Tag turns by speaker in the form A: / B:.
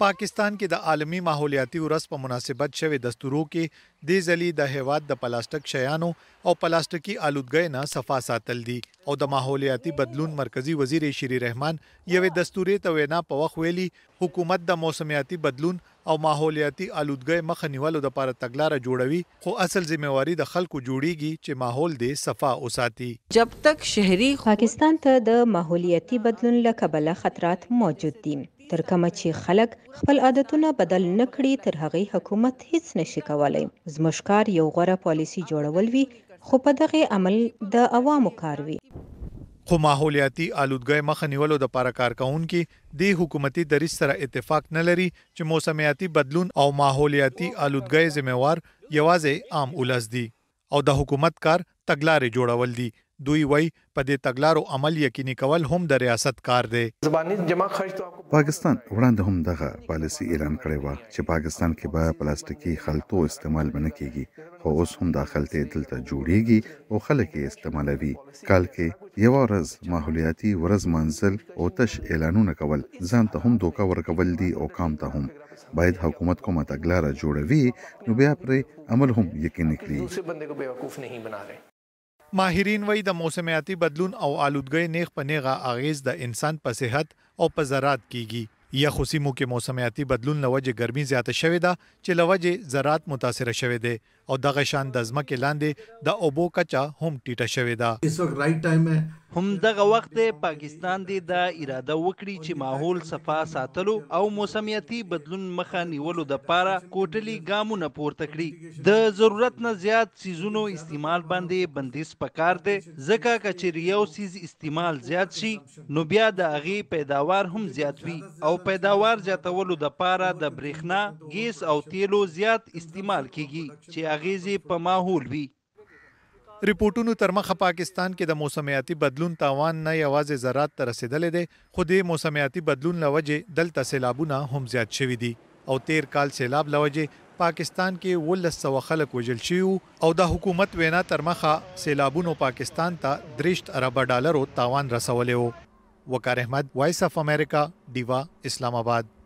A: پاکستان کې د عالمی ماحولیاتي ورځ په مناسبت شوی دستورو کې د ځلی د هیواد د پلاستیک شیانو او پلاستیکي آلودګۍ نه صفا ساتل دي او د ماحولیاتي بدلون مرکزی وزیر شری رحمان یوې دستورې ته وینا په وخت ویلي حکومت د موسمیاتي بدلون او ماحولیاتي آلودګۍ مخه نیولو لپاره تګلارې جوړوي خو اصل ځمېواري د خلکو جوړیږي چې ماحول دې صفا اوساتي
B: جب تک شهري پاکستان ته د ماحولیاتي بدلون لکه بل خطرات موجود دي تر کومه چې خلک خپل عادتونه بدل نکړي تر هغه حکومت هیڅ نشي کولای زموږ کار یو غوره پالیسی جوړول وي خو په دغه عمل د عوامو کار وي
A: خو ماحولیاتي آلودګۍ مخه نیولو د لپاره کارکونکو د حکومتي دریس سره اتفاق نه لري چې موسمیاتي بدلون او ماحولیاتي آلودګۍ ذمہوار یوازې عام ولز دي او د حکومت کار تګلارې جوړول دي دوی وای په دې تګلارو عمل یقیني کول هم د ریاست کار دی زبانی جمع خرج ته
C: پاکستان وړاندې هم دغه پالیسی اعلان کړې و چې پاکستان کې به پلاستیکي خلطو استعمال بنه کیږي خو اوس هم داخلته دلته جوړیږي او خلک یې استعمالوي کال کې یو ورځ ماحولیاتي ورځ منزل او تش اعلانونه کول ځان ته هم دوکا ورکول دي او کام ته هم باید حکومت کومه تګلارې جوړوي نو بیا پر عمل هم یقیني
A: کړي ماهرین وایي د موسمیاتي بدلون او آلودګۍ نیغ په نیغه اغیز د انسان په صحت او په زراعت کیږي یا خصيمو کې موسمیاتي بدلون لوجه ګرمي زیاته شوې ده چې لوجه زراعت متاثر شوې ده او دغه شان د ځمکې لاندې د اوبو کچا هم ټیټه شوې ده اس وخت
D: رائټ ټایم ہے هم دغه وخت پاکستان دی د اراده وکړي چې ماحول صفا ساتلو او موسمیاتي بدلون مخه نیولو د پاره کوټلي ګامونه پورته کړي د ضرورت نه زیات سیزونو استعمال باندې بندیز پکار دی ځکه کچې یو سیز استعمال زیات شي نو بیا د هغه پیداوار هم زیات وي او پیداوار زیاتولو د پاره د برېښنا ګیس او تیلو زیات استعمال کیږي چې اغیزې په ماحول وي ریپورتونو تر مخه پاکستان کې
A: د موسمیاتي بدلون تاوان نه یوازې زراعت ته رسیدلې ده خو د موسمیاتي بدلون لوجه دلته سیلابونه هم زیات شوي دي او تیر کال سیلاب لوجه پاکستان کې 1100 خلک وژل شوی او د حکومت وینا تر مخه سیلابونو پاکستان ته درشت ارب ډالرو تاوان رسولې وو وقار احمد وایس اف امریکا دیوا اسلام آباد